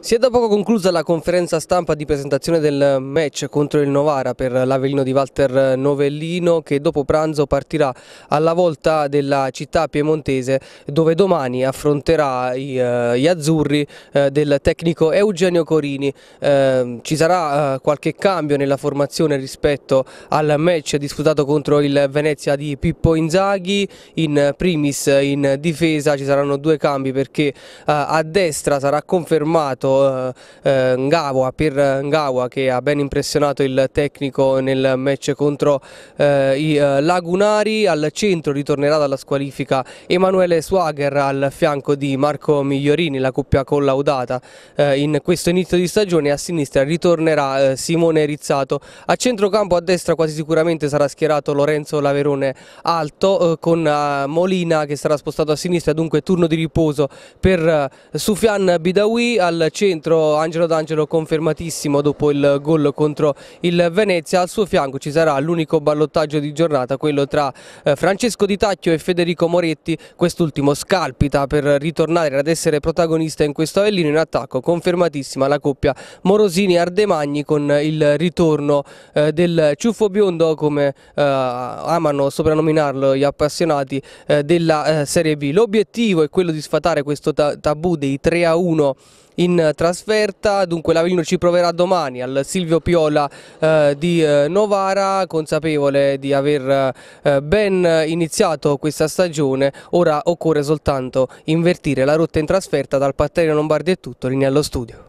Si è da poco conclusa la conferenza stampa di presentazione del match contro il Novara per l'Avellino di Walter Novellino che dopo pranzo partirà alla volta della città piemontese dove domani affronterà eh, gli azzurri eh, del tecnico Eugenio Corini. Eh, ci sarà qualche cambio nella formazione rispetto al match disputato contro il Venezia di Pippo Inzaghi, in primis in difesa ci saranno due cambi perché a destra sarà confermato stato eh, eh Ngawa, per Ngawa che ha ben impressionato il tecnico nel match contro eh, i eh, Lagunari, al centro ritornerà dalla squalifica Emanuele Swager al fianco di Marco Migliorini, la coppia collaudata eh, in questo inizio di stagione, a sinistra ritornerà eh, Simone Rizzato, a centrocampo a destra quasi sicuramente sarà schierato Lorenzo Laverone alto con Molina che sarà spostato a sinistra, dunque turno di riposo per Sufian Bidawi al centro centro Angelo D'Angelo confermatissimo dopo il gol contro il Venezia, al suo fianco ci sarà l'unico ballottaggio di giornata, quello tra eh, Francesco Di Tacchio e Federico Moretti, quest'ultimo scalpita per ritornare ad essere protagonista in questo Avellino in attacco, confermatissima la coppia Morosini-Ardemagni con il ritorno eh, del ciuffo biondo come eh, amano soprannominarlo gli appassionati della Serie B. L'obiettivo è quello di sfatare questo tabù dei 3 a 1 in trasferta, dunque l'Avellino ci proverà domani al Silvio Piola eh, di eh, Novara, consapevole di aver eh, ben iniziato questa stagione, ora occorre soltanto invertire la rotta in trasferta dal Patterio Lombardi e tutto, linea allo studio.